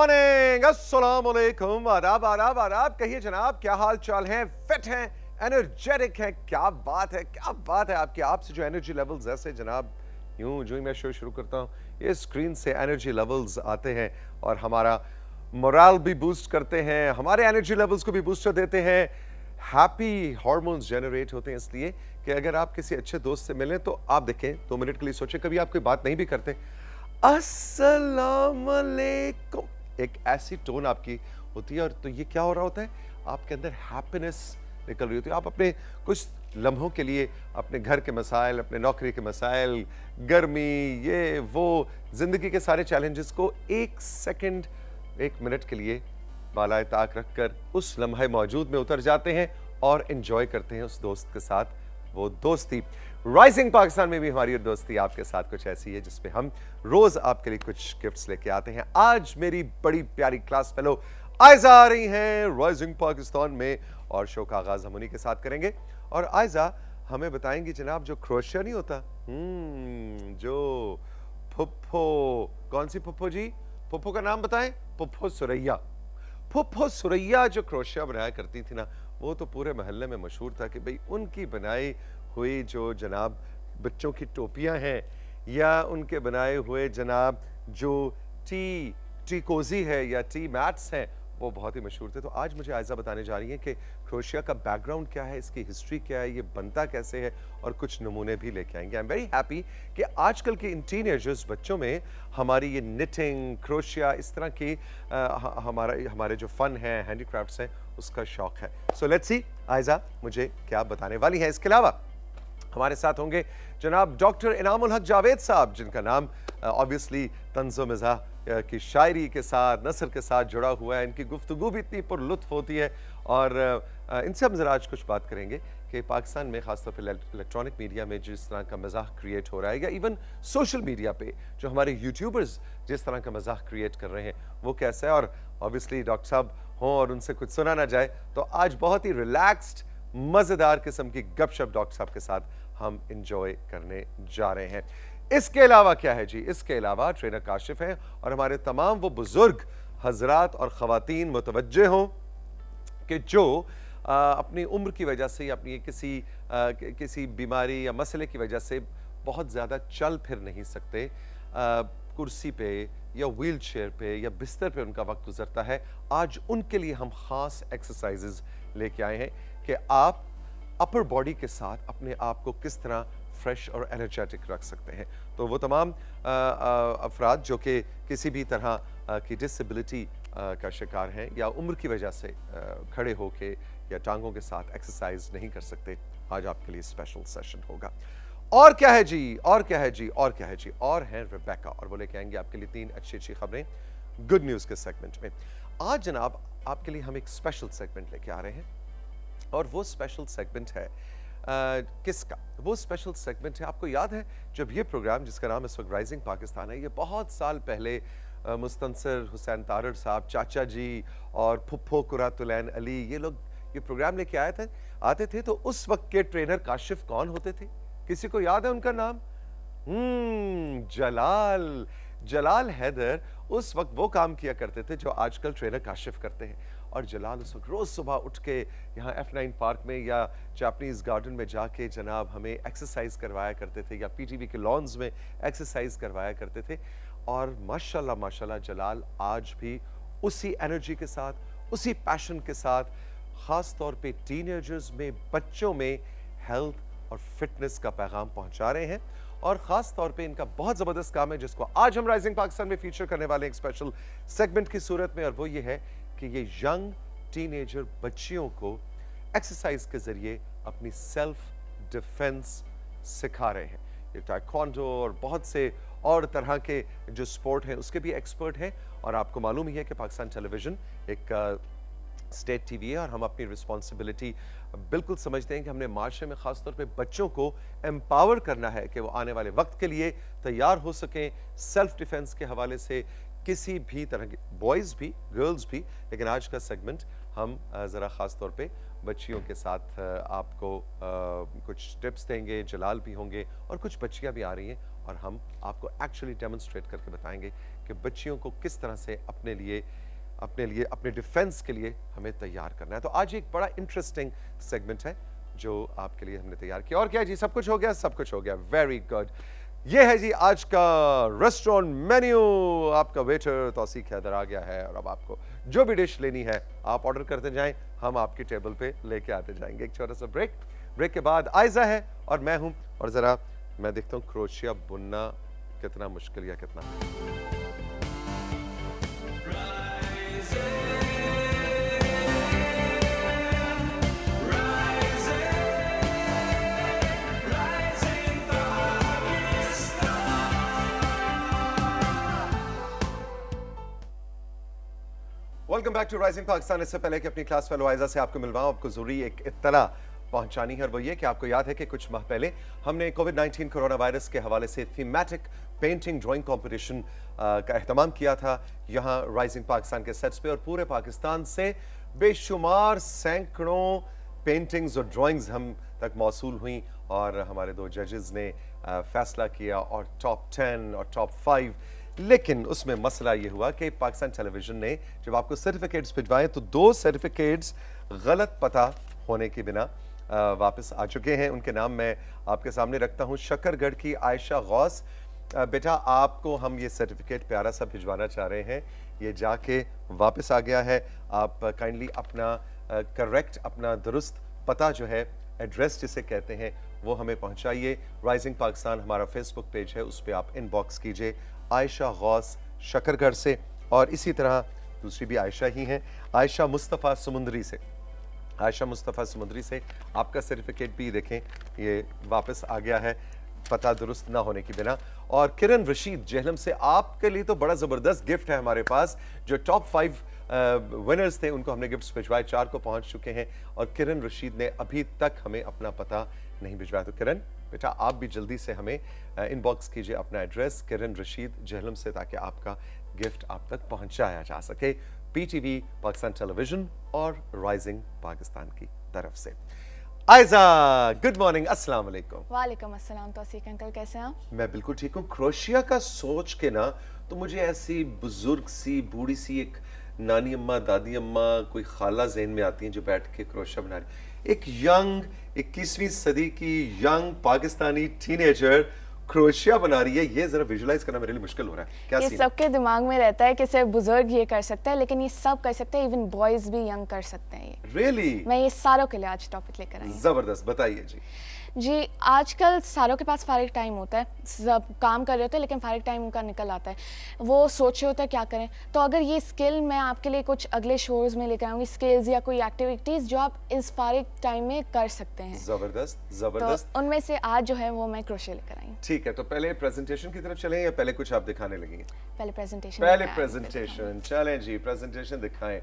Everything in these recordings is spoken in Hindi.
मॉर्निंग अस्सलाम वालेकुम आदाब आदाब आदाब कहिए जनाब क्या हाल चाल हैं फिट हैं एनर्जेटिक हैं क्या बात है क्या बात है आपकी आपसे जो एनर्जी लेवल्स ऐसे जनाब यूं जो ही मैं शो शुरू करता हूं ये स्क्रीन से एनर्जी लेवल्स आते हैं और हमारा मोराल भी बूस्ट करते हैं हमारे एनर्जी लेवल्स को भी बूस्टर देते हैं हैप्पी हॉर्मोन्स जनरेट होते हैं इसलिए कि अगर आप किसी अच्छे दोस्त से मिलें तो आप देखें दो मिनट के लिए सोचें कभी आप कोई बात नहीं भी करते असलकुम एक ऐसी टोन आपकी होती है और तो ये क्या हो रहा होता है आपके अंदर हैप्पीनेस निकल रही होती है आप अपने कुछ लम्हों के लिए अपने घर के मसाइल अपने नौकरी के मसाइल गर्मी ये वो ज़िंदगी के सारे चैलेंजेस को एक सेकंड एक मिनट के लिए बालाए ताक रख कर उस लम्हे मौजूद में उतर जाते हैं और इन्जॉय करते हैं उस दोस्त के साथ वो दोस्ती राइजिंग पाकिस्तान में भी हमारी दोस्ती आपके साथ कुछ ऐसी है जिसमें हम रोज आपके लिए कुछ गिफ्ट्स लेके आते हैं आज मेरी बड़ी प्यारी क्लास फेलो आयजा आ रही हैं राइजिंग पाकिस्तान में और शो का आगाज हम उन्हीं के साथ करेंगे और आयजा हमें बताएंगी जनाब जो क्रोशिया नहीं होता हम्म, जो पुप्पो कौन सी पुप्पो जी पुप्पो का नाम बताएं पुप्पो सुरैया पुप्पो सुरैया जो क्रोशिया बनाया करती थी ना वो तो पूरे महल्ले में मशहूर था कि भाई उनकी बनाई हुई जो जनाब बच्चों की टोपियां हैं या उनके बनाए हुए जनाब जो टी टी कोजी है या टी मैट्स हैं वो बहुत ही मशहूर थे तो आज मुझे आयजा बताने जा रही हैं कि क्रोशिया का बैकग्राउंड क्या है इसकी हिस्ट्री क्या है ये बनता कैसे है और कुछ नमूने भी लेके आएंगे आई एम वेरी हैप्पी कि आजकल के इन टीनेजर्स बच्चों में हमारी ये निटिंग क्रोशिया इस तरह की हमारा हमारे जो फ़न है हैंडीक्राफ्ट हैं उसका शौक है सो लेट्स सी आयजा मुझे क्या बताने वाली है इसके अलावा हमारे साथ होंगे जनाब डॉक्टर इनामुल हक जावेद साहब जिनका नाम ऑब्वियसली तंजो मिज़ा की शायरी के साथ नसर के साथ जुड़ा हुआ है इनकी गुफ्तु भी इतनी पुरलुत्फ़ होती है और इनसे हम ज़रा आज कुछ बात करेंगे कि पाकिस्तान में ख़ासतौर पर इलेक्ट्रॉनिक मीडिया में जिस तरह का मजाक क्रिएट हो रहा है या इवन सोशल मीडिया पे जो हमारे यूट्यूबर्स जिस तरह का मजाक क्रिएट कर रहे हैं वो कैसा है और ऑब्वियसली डॉक्टर साहब हों और उनसे कुछ सुना ना जाए तो आज बहुत ही रिलैक्सड मज़ेदार किस्म की गपशप डॉक्टर साहब के साथ हम इंजॉय करने जा रहे हैं इसके अलावा क्या है जी इसके अलावा ट्रेनर काशिफ हैं और हमारे तमाम वो बुजुर्ग हजरात और ख़वान मुतवजह हों कि जो आ, अपनी उम्र की वजह से या अपनी किसी आ, किसी बीमारी या मसले की वजह से बहुत ज़्यादा चल फिर नहीं सकते आ, कुर्सी पे या व्हील चेयर पर या बिस्तर पे उनका वक्त गुजरता है आज उनके लिए हम ख़ास एक्सरसाइज लेके आए हैं कि आप अपर बॉडी के साथ अपने आप को किस तरह फ्रेश और एनर्जेटिक रख सकते हैं तो वो तमाम अफराद जो कि किसी भी तरह की डिसबिलिटी का शिकार हैं या उम्र की वजह से खड़े होके या टांगों के साथ एक्सरसाइज नहीं कर सकते आज आपके लिए स्पेशल सेशन होगा और क्या है जी और क्या है जी और क्या है जी और हैं रिबेका और वो लेके आएंगे आपके लिए तीन अच्छी अच्छी खबरें गुड न्यूज़ के सेगमेंट में आज जनाब आपके लिए हम एक स्पेशल सेगमेंट लेके आ रहे हैं और वो स्पेशल सेगमेंट है आ, किसका वो स्पेशल सेगमेंट है आपको याद है जब ये प्रोग्राम जिसका नाम इस वक्त राइजिंग पाकिस्तान है ये बहुत साल पहले मुस्तंसर मुस्तनसर हुसैन तारर साहब चाचा जी और फुप्पो कुरातुलैन अली ये लोग ये प्रोग्राम लेके आए थे आते थे तो उस वक्त के ट्रेनर काशिफ कौन होते थे किसी को याद है उनका नाम हम्म जलाल जलाल हैदर उस वक्त वो काम किया करते थे जो आजकल ट्रेनर काशिफ करते हैं और जलाल उस वक्त रोज़ सुबह उठ के यहाँ एफ नाइन पार्क में या जापनीज़ गार्डन में जाके जनाब हमें एक्सरसाइज करवाया करते थे या वी के लॉन्स में एक्सरसाइज करवाया करते थे और माशाल्लाह माशाल्लाह जलाल आज भी उसी एनर्जी के साथ उसी पैशन के साथ ख़ास तौर पे टीनेजर्स में बच्चों में हेल्थ और फिटनेस का पैगाम पहुंचा रहे हैं और ख़ास तौर पे इनका बहुत ज़बरदस्त काम है जिसको आज हम राइजिंग पाकिस्तान में फीचर करने वाले एक स्पेशल सेगमेंट की सूरत में और वो ये है कि ये यंग टीनेजर बच्चियों को एक्सरसाइज के ज़रिए अपनी सेल्फ डिफेंस सिखा रहे हैं ये टाइकॉन्डो और बहुत से और तरह के जो स्पोर्ट हैं उसके भी एक्सपर्ट हैं और आपको मालूम ही है कि पाकिस्तान टेलीविज़न एक स्टेट टीवी है और हम अपनी रिस्पॉन्सिबिलिटी बिल्कुल समझते हैं कि हमने माशरे में ख़ासतौर पर बच्चों को एम्पावर करना है कि वो आने वाले वक्त के लिए तैयार हो सकें सेल्फ डिफेंस के हवाले से किसी भी तरह के बॉयज़ भी गर्ल्स भी लेकिन आज का सेगमेंट हम ज़रा ख़ास तौर पे बच्चियों के साथ आपको कुछ टिप्स देंगे जलाल भी होंगे और कुछ बच्चियां भी आ रही हैं और हम आपको एक्चुअली डेमोन्स्ट्रेट करके बताएंगे कि बच्चियों को किस तरह से अपने लिए अपने लिए अपने डिफेंस के लिए हमें तैयार करना है तो आज एक बड़ा इंटरेस्टिंग सेगमेंट है जो आपके लिए हमने तैयार किया और क्या जी सब कुछ हो गया सब कुछ हो गया वेरी गुड ये है जी आज का रेस्टोरेंट मेन्यू आपका वेटर तौसीक हैदर आ गया है और अब आपको जो भी डिश लेनी है आप ऑर्डर करते जाएं हम आपके टेबल पे लेके आते जाएंगे एक छोटा सा ब्रेक ब्रेक के बाद आयजा है और मैं हूं और ज़रा मैं देखता हूं क्रोशिया बुनना कितना मुश्किल या कितना welcome back to rising Pakistan इससे पहले कि अपनी क्लास फेलो आयजा से आपको मिलवाऊं आपको जरूरी एक इतला पहुंचानी है और वो ये कि आपको याद है कि कुछ माह पहले हमने कोविड 19 कोरोना वायरस के हवाले से थीमेटिक पेंटिंग ड्राइंग कंपटीशन का अहतमाम किया था यहाँ राइजिंग पाकिस्तान के सेट्स पे और पूरे पाकिस्तान से बेशुमार सैकड़ों पेंटिंग्स और ड्राइंग्स हम तक मौसू हुई और हमारे दो जजेज ने फैसला किया और टॉप टेन और टॉप फाइव लेकिन उसमें मसला ये हुआ कि पाकिस्तान टेलीविजन ने जब आपको सर्टिफिकेट्स भिजवाए तो दो सर्टिफिकेट्स गलत पता होने के बिना वापस आ चुके हैं उनके नाम मैं आपके सामने रखता हूँ शकरगढ़ की आयशा गौस बेटा आपको हम ये सर्टिफिकेट प्यारा सा भिजवाना चाह रहे हैं ये जाके वापस आ गया है आप काइंडली अपना करेक्ट अपना दुरुस्त पता जो है एड्रेस जिसे कहते हैं वो हमें पहुंचाइए राइजिंग पाकिस्तान हमारा फेसबुक पेज है उस पर आप इनबॉक्स कीजिए आयशा गौस शकरगढ़ से और इसी तरह दूसरी भी आयशा ही हैं आयशा मुस्तफ़ा समुंदरी से आयशा मुस्तफ़ा समुंदरी से आपका सर्टिफिकेट भी देखें ये वापस आ गया है पता दुरुस्त ना होने की बिना और किरण रशीद जहलम से आपके लिए तो बड़ा ज़बरदस्त गिफ्ट है हमारे पास जो टॉप फाइव विनर्स थे उनको हमने गिफ्ट भिजवाए चार को पहुंच चुके हैं और किरण रशीद ने अभी तक हमें अपना पता नहीं भिजवाया तो किरण बेटा आप भी जल्दी से हमें इनबॉक्स कीजिए अपना एड्रेस किरण रशीद जहलम से ताकि आपका गिफ्ट आप तक पहुंचाया जा सके पीटीवी पाकिस्तान टेलीविजन और राइजिंग पाकिस्तान की तरफ से आयजा गुड मॉर्निंग अस्सलाम वालेकुम वालेकुम अस्सलाम तौसीक अंकल कैसे हैं मैं बिल्कुल ठीक हूँ क्रोशिया का सोच के ना तो मुझे ऐसी बुजुर्ग सी बूढ़ी सी एक नानी अम्मा दादी अम्मा कोई खाला जहन में आती हैं जो बैठ के क्रोशिया बना रही एक यंग 21वीं सदी की यंग पाकिस्तानी टीनेजर क्रोशिया बना रही है ये जरा विजुलाइज करना मेरे लिए मुश्किल हो रहा है क्या ये सबके दिमाग में रहता है कि सिर्फ बुजुर्ग ये कर सकता है लेकिन ये सब कर सकते हैं इवन बॉयज भी यंग कर सकते हैं ये रियली really? मैं ये सारों के लिए आज टॉपिक लेकर आई जबरदस्त बताइए जी जी आजकल सारों के पास फारिग टाइम होता है सब काम कर रहे होते हैं लेकिन फारिग टाइम उनका निकल आता है वो सोच रहे होते हैं क्या करें तो अगर ये स्किल मैं आपके लिए कुछ अगले शोज में लेकर आऊँगी स्किल्स या कोई एक्टिविटीज़ जो आप इस फारिग टाइम में कर सकते हैं ज़बरदस्त ज़बरदस्त तो उनमें से आज जो है वो मैं क्रोशे लेकर आई ठीक है तो पहले प्रेजेंटेशन की तरफ चले या पहले कुछ आप दिखाने लगेंगे पहले प्रेजेंटेशन पहले प्रेजेंटेशन चले जी प्रेजेंटेशन दिखाएं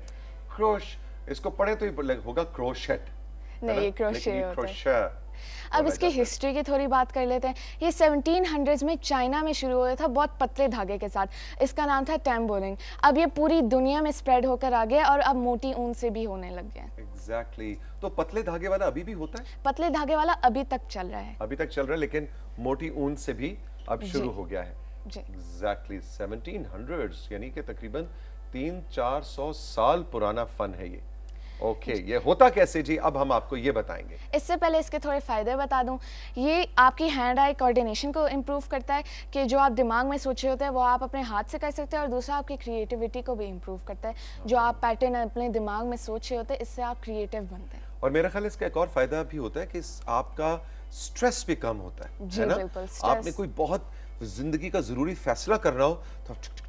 क्रोश इसको पढ़े तो ही होगा क्रोशेट नहीं क्रोशे है अब इसके हिस्ट्री की थोड़ी बात कर लेते हैं ये सेवनटीन हंड्रेड में चाइना में शुरू हुआ था बहुत पतले धागे के साथ इसका नाम था टैम्बोरिंग अब ये पूरी दुनिया में स्प्रेड होकर आ गया और अब मोटी ऊन से भी होने लग गया एग्जैक्टली exactly. तो पतले धागे वाला अभी भी होता है पतले धागे वाला अभी तक चल रहा है अभी तक चल रहा है लेकिन मोटी ऊन से भी अब शुरू हो गया है एग्जैक्टली सेवनटीन हंड्रेड यानी कि तकरीबन तीन चार सौ साल पुराना फन है ये ओके okay, ये होता कैसे जी अब हम आपको ये बताएंगे इससे पहले इसके थोड़े फ़ायदे बता दूं ये आपकी हैंड आई कोऑर्डिनेशन को इम्प्रूव करता है कि जो आप दिमाग में सोचे होते हैं वो आप अपने हाथ से कर सकते हैं और दूसरा आपकी क्रिएटिविटी को भी इम्प्रूव करता है जो आप पैटर्न अपने दिमाग में सोचे होते हैं इससे आप क्रिएटिव बनते हैं और मेरा ख्याल इसका एक और फ़ायदा भी होता है कि आपका स्ट्रेस भी कम होता है जी है ना? आपने कोई बहुत ज़िंदगी का ज़रूरी फैसला करना हो तो आप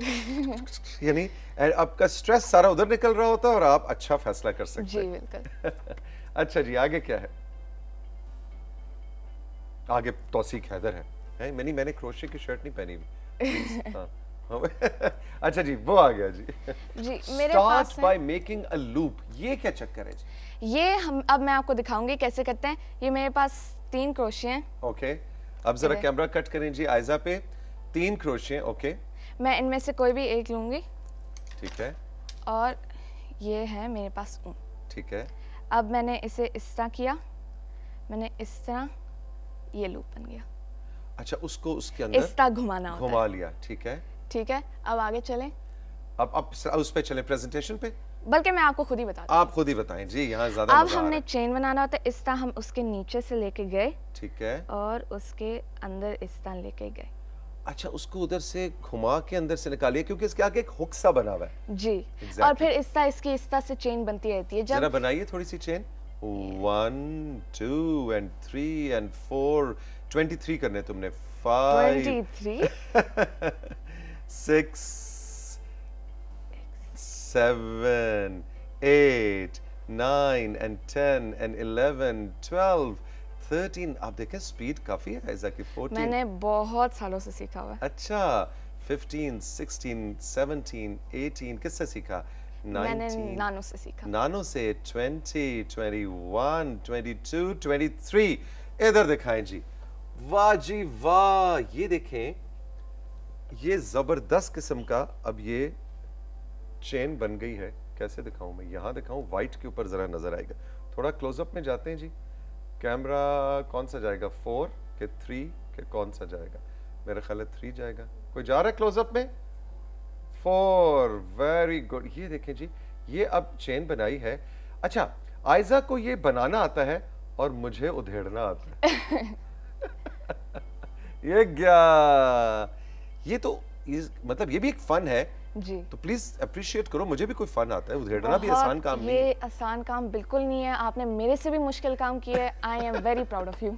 यानी आपका स्ट्रेस सारा उधर निकल रहा होता है और आप अच्छा फैसला कर सकते जी बिल्कुल अच्छा जी आगे क्या है आगे तोसीक हैदर है, नहीं मैंने मैंने क्रोशे की शर्ट नहीं पहनी हाँ, हाँ। अच्छा जी वो आ गया जी जी मेरे पास बाय मेकिंग अ लूप ये क्या चक्कर है जी ये हम अब मैं आपको दिखाऊंगी कैसे करते हैं ये मेरे पास तीन क्रोशे हैं ओके अब जरा कैमरा कट करें जी आयजा पे तीन क्रोशे ओके okay. मैं इनमें से कोई भी एक लूंगी ठीक है और ये है मेरे पास ऊन ठीक है अब मैंने इसे इस तरह किया मैंने इस तरह ये लूप बन गया अच्छा उसको उसके अंदर इस तरह घुमाना घुमा लिया ठीक है ठीक है अब आगे चले अब अब उस पे चले प्रेजेंटेशन पे बल्कि मैं आपको खुद ही बता आप खुद ही बताएं जी यहाँ ज्यादा अब हमने चेन बनाना होता है इस तरह हम उसके नीचे से लेके गए ठीक है और उसके अंदर इस तरह लेके गए अच्छा उसको उधर से घुमा के अंदर से निकालिए क्योंकि इसके आगे एक हुक सा बना हुआ है जी exactly. और फिर इसका इसकी इस तरह से चेन बनती रहती है जब बनाइए थोड़ी सी chain one two and three and four twenty three करने तुमने five six seven eight nine and ten and eleven twelve 13 आप देखें स्पीड काफी है जाकि 14 मैंने बहुत सालों से सीखा हुआ अच्छा 15, 16, 17, 18 किससे सीखा 19, मैंने नानो से सीखा नानो से 20, 21, 22, 23 इधर दिखाएं जी वाह जी वाह ये देखें ये जबरदस्त किस्म का अब ये चेन बन गई है कैसे दिखाऊं मैं यहां दिखाऊं व्हाइट के ऊपर जरा नजर आएगा थोड़ा क्लोजअप में जाते हैं जी कैमरा कौन सा जाएगा फोर के थ्री के कौन सा जाएगा मेरे ख्याल है थ्री जाएगा कोई जा रहा है क्लोजअप में फोर वेरी गुड ये देखें जी ये अब चेन बनाई है अच्छा आयजा को ये बनाना आता है और मुझे उधेड़ना आता है ये क्या ये तो इस, मतलब ये भी एक फन है जी तो प्लीज अप्रिशिएट करो मुझे भी कोई फन आता है उद्घाटना भी आसान काम ये नहीं है आसान काम बिल्कुल नहीं है आपने मेरे से भी मुश्किल काम किया है I am very proud of you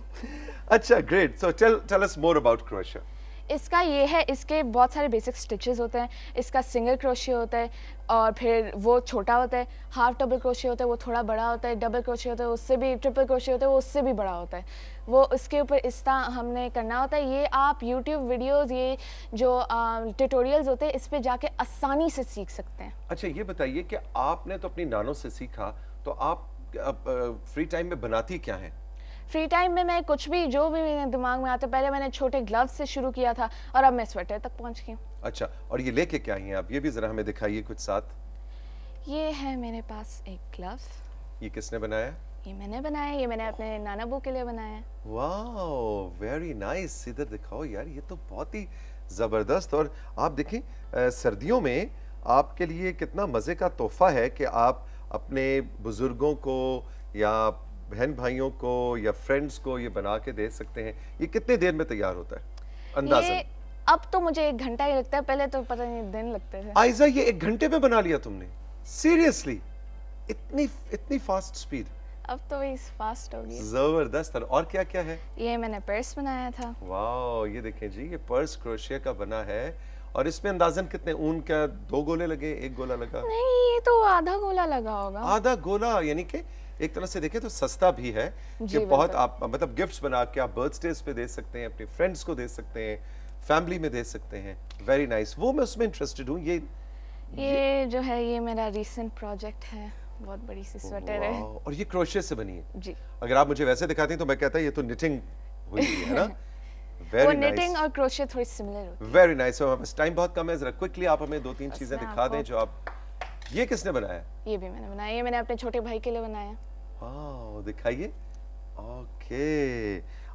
अच्छा great so tell tell us more about क्रोशिया इसका ये है इसके बहुत सारे बेसिक स्टिचेस होते हैं इसका सिंगल क्रोशिया होता है और फिर वो छोटा होता है हाफ डबल क्रोशिया होता है वो थोड़ा बड़ा होता है डबल क्रोशिया होता है उससे भी ट्रिपल क्रोशिया होता है वो उससे भी बड़ा होता है वो उसके ऊपर इस तरह हमने करना होता है ये आप यूट्यूब वीडियोस ये जो ट्यूटोरियल्स होते हैं इस पर जाके आसानी से सीख सकते हैं अच्छा ये बताइए कि आपने तो अपनी नानों से सीखा तो आप फ्री टाइम में बनाती क्या है फ्री टाइम में मैं कुछ भी जो भी मेरे दिमाग में आता पहले मैंने छोटे ग्लव से शुरू किया था और अब मैं स्वेटर तक पहुँच गई अच्छा और ये लेके क्या आई हैं आप ये भी जरा हमें दिखाइए कुछ साथ ये है मेरे पास एक ग्लव ये किसने बनाया ये मैंने बनाया ये मैंने अपने नाना बू के लिए बनाया वाओ वेरी नाइस इधर दिखाओ यार ये तो बहुत ही ज़बरदस्त और आप देखें सर्दियों में आपके लिए कितना मज़े का तोहफा है कि आप अपने बुज़ुर्गों को या बहन भाइयों को या फ्रेंड्स को ये बना के दे सकते हैं ये कितने देर में तैयार होता है अंदाजा अब तो मुझे एक घंटा ही लगता है पहले तो पता नहीं दिन लगते थे आयजा ये एक घंटे में बना लिया तुमने सीरियसली इतनी इतनी फास्ट स्पीड अब तो वही फास्ट हो गई जबरदस्त और क्या क्या है ये मैंने पर्स बनाया था वाओ ये देखें जी ये पर्स क्रोशिया का बना है और इसमें अंदाजन कितने ऊन का दो गोले लगे एक गोला लगा नहीं ये तो आधा गोला लगा होगा आधा गोला यानी कि एक तरह से देखें तो सस्ता भी है कि बहुत आप मतलब गिफ्ट्स बना के आप बर्थडे पे दे सकते हैं अपने फ्रेंड्स को दे सकते हैं फैमिली में दे सकते हैं वेरी नाइस nice. वो मैं उसमें इंटरेस्टेड हूँ ये, ये ये जो है ये मेरा रिसेंट प्रोजेक्ट है बहुत बड़ी सी स्वेटर है और ये क्रोशे से बनी है जी अगर आप मुझे वैसे दिखाते हैं तो मैं कहता ये तो निटिंग हुई है ना Very वो निटिंग nice. और क्रोशे थोड़ी सिमिलर होती है very nice nice. so, time बहुत कम है जरा क्विकली आप हमें दो तीन चीजें दिखा दें जो आप ये किसने बनाया ये भी मैंने बनाया ये मैंने अपने छोटे भाई के लिए बनाया वाह दिखाइए ओके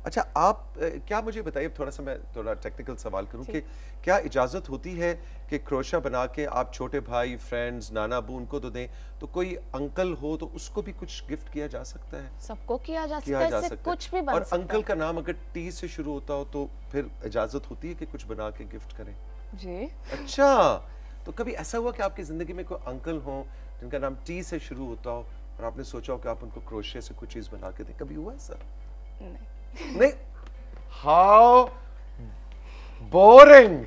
अच्छा आप क्या मुझे बताइए थोड़ा सा मैं थोड़ा टेक्निकल सवाल करूं कि क्या इजाज़त होती है कि क्रोशा बना के आप छोटे भाई फ्रेंड्स नाना बू उनको तो दें तो कोई अंकल हो तो उसको भी कुछ गिफ्ट किया जा सकता है सबको किया जा किया सकता है जा सकता कुछ भी और सकता अंकल है। का नाम अगर टी से शुरू होता हो तो फिर इजाज़त होती है कि कुछ बना के गिफ्ट करें जी अच्छा तो कभी ऐसा हुआ कि आपकी ज़िंदगी में कोई अंकल हो जिनका नाम टी से शुरू होता हो और आपने सोचा हो कि आप उनको क्रोशिया से कुछ चीज़ बना के दें कभी हुआ ऐसा नहीं नहीं हाउ बोरिंग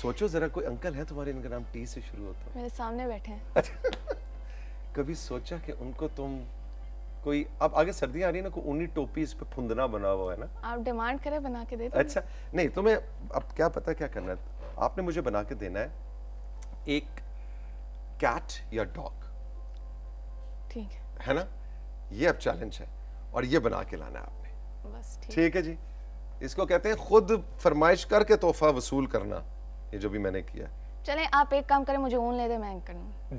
सोचो जरा कोई अंकल है तुम्हारे इनका नाम टी से शुरू होता मेरे सामने बैठे हैं कभी सोचा कि उनको तुम कोई अब आगे सर्दी आ रही है ना कोई ऊनी टोपी इस पे फुंदना बना हुआ है ना आप डिमांड करें बना के दे अच्छा नहीं तुम्हें अब क्या पता क्या करना है आपने मुझे बना के देना है एक कैट या डॉग ठीक है ना ये अब चैलेंज है और ये बना के लाना है आपने बस ठीक है जी इसको कहते हैं खुद फरमाइश करके तोहफा वसूल करना ये जो भी मैंने किया चले आप एक काम करें मुझे ऊन ले दे मैं